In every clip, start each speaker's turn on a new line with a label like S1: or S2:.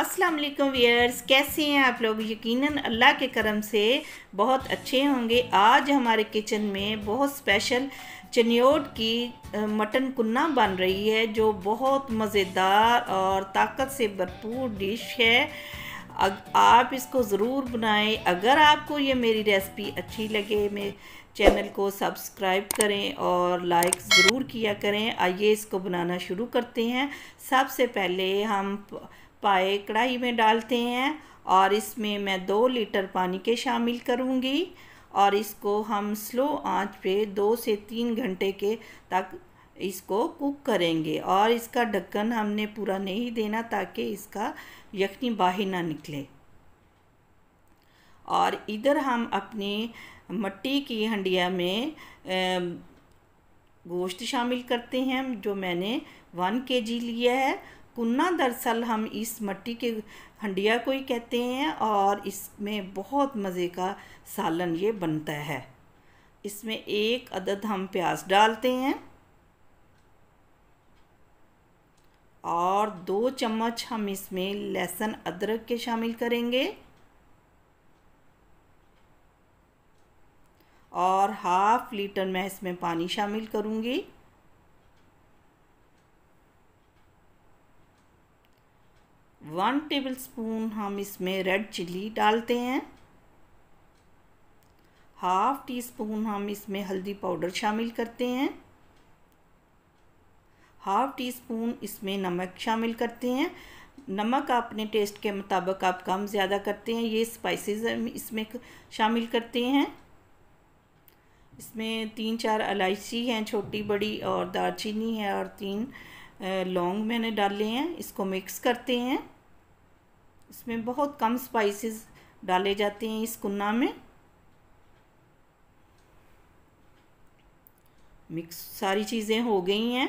S1: अस्सलाम वालेकुम वियर्स कैसे हैं आप लोग यकीनन अल्लाह के करम से बहुत अच्छे होंगे आज हमारे किचन में बहुत स्पेशल चनियोट की मटन कुन्ना बन रही है जो बहुत मज़ेदार और ताकत से भरपूर डिश है आप इसको ज़रूर बनाएं अगर आपको ये मेरी रेसिपी अच्छी लगे मैं चैनल को सब्सक्राइब करें और लाइक ज़रूर किया करें आइए इसको बनाना शुरू करते हैं सबसे पहले हम पाए कढ़ाई में डालते हैं और इसमें मैं दो लीटर पानी के शामिल करूँगी और इसको हम स्लो आंच पे दो से तीन घंटे के तक इसको कुक करेंगे और इसका ढक्कन हमने पूरा नहीं देना ताकि इसका यखनी बाहर ना निकले और इधर हम अपनी मट्टी की हंडिया में गोश्त शामिल करते हैं जो मैंने वन के जी लिया है कुन्ना दरअसल हम इस मट्टी के हंडिया को ही कहते हैं और इसमें बहुत मज़े का सालन ये बनता है इसमें एक अदद हम प्याज डालते हैं और दो चम्मच हम इसमें लहसुन अदरक के शामिल करेंगे और हाफ लीटर मैं इसमें पानी शामिल करूँगी वन टेबल स्पून हम इसमें रेड चिल्ली डालते हैं हाफ टी स्पून हम इसमें हल्दी पाउडर शामिल करते हैं हाफ टी स्पून इसमें नमक शामिल करते हैं नमक अपने टेस्ट के मुताबिक आप कम ज़्यादा करते हैं ये स्पाइसेस इसमें शामिल करते हैं इसमें तीन चार इलायची हैं छोटी बड़ी और दालचीनी है और तीन लौंग मैंने डाले हैं इसको मिक्स करते हैं इसमें बहुत कम स्पाइसेस डाले जाते हैं इस कुन्ना में मिक्स सारी चीज़ें हो गई हैं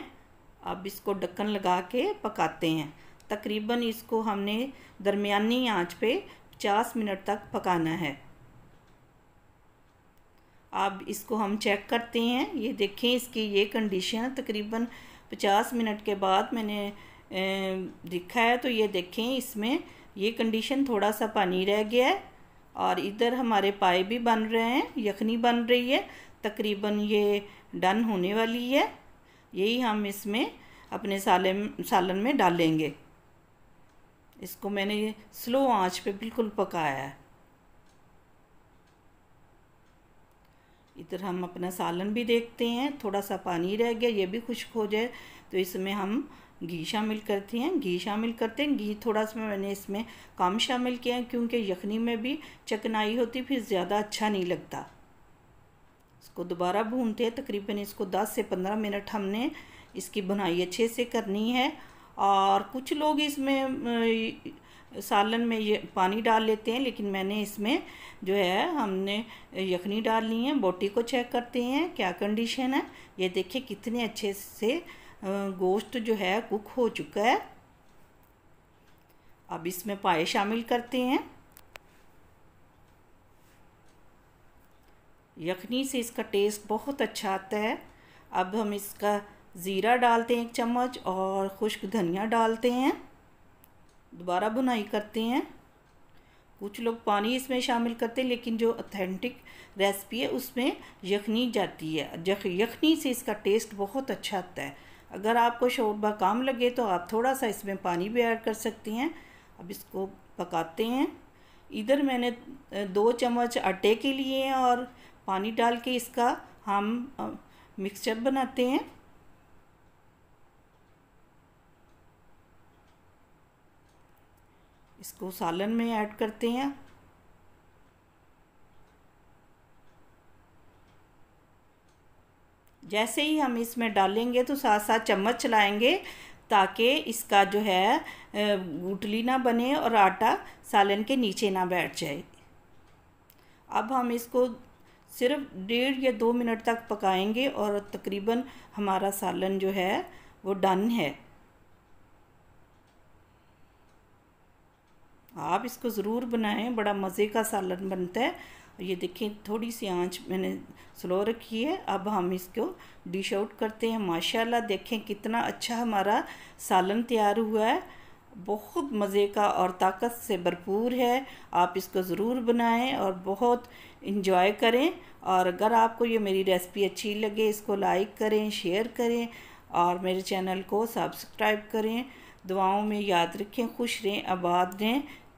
S1: अब इसको ढक्कन लगा के पकाते हैं तकरीबन इसको हमने दरमियानी आंच पे 50 मिनट तक पकाना है अब इसको हम चेक करते हैं ये देखें इसकी ये कंडीशन तकरीबन 50 मिनट के बाद मैंने देखा है तो ये देखें इसमें ये कंडीशन थोड़ा सा पानी रह गया है और इधर हमारे पाए भी बन रहे हैं यखनी बन रही है तकरीबन ये डन होने वाली है यही हम इसमें अपने साले सालन में डालेंगे इसको मैंने स्लो आंच पे बिल्कुल पकाया है इधर हम अपना सालन भी देखते हैं थोड़ा सा पानी रह गया ये भी खुश्क हो जाए तो इसमें हम घी शामिल करती हैं घी शामिल करते हैं घी थोड़ा सा मैंने इसमें कम शामिल किया है क्योंकि यखनी में भी चकनाई होती फिर ज़्यादा अच्छा नहीं लगता इसको दोबारा भूनते हैं तकरीबन इसको 10 से 15 मिनट हमने इसकी बुनाई अच्छे से करनी है और कुछ लोग इसमें सालन में ये पानी डाल लेते हैं लेकिन मैंने इसमें जो है हमने यखनी डालनी है बोटी को चेक करते हैं क्या कंडीशन है ये देखिए कितने अच्छे से गोश्त जो है कुक हो चुका है अब इसमें पाए शामिल करते हैं यखनी से इसका टेस्ट बहुत अच्छा आता है अब हम इसका ज़ीरा डालते हैं एक चम्मच और खुश्क धनिया डालते हैं दोबारा बुनाई करते हैं कुछ लोग पानी इसमें शामिल करते हैं लेकिन जो अथेंटिक रेसिपी है उसमें यखनी जाती है यखनी से इसका टेस्ट बहुत अच्छा आता है अगर आपको शोरबा काम लगे तो आप थोड़ा सा इसमें पानी भी ऐड कर सकती हैं अब इसको पकाते हैं इधर मैंने दो चम्मच आटे के लिए और पानी डाल के इसका हम मिक्सचर बनाते हैं इसको सालन में ऐड करते हैं जैसे ही हम इसमें डालेंगे तो साथ साथ चम्मच चलाएंगे ताकि इसका जो है गुटली ना बने और आटा सालन के नीचे ना बैठ जाए अब हम इसको सिर्फ डेढ़ या दो मिनट तक पकाएंगे और तकरीबन हमारा सालन जो है वो डन है आप इसको ज़रूर बनाएं बड़ा मज़े का सालन बनता है ये देखें थोड़ी सी आंच मैंने स्लो रखी है अब हम इसको डिश आउट करते हैं माशाल्लाह देखें कितना अच्छा हमारा सालन तैयार हुआ है बहुत मज़े का और ताकत से भरपूर है आप इसको ज़रूर बनाएं और बहुत इन्जॉय करें और अगर आपको ये मेरी रेसिपी अच्छी लगे इसको लाइक करें शेयर करें और मेरे चैनल को सब्सक्राइब करें दुआओं में याद रखें खुश रहें आबाद रहें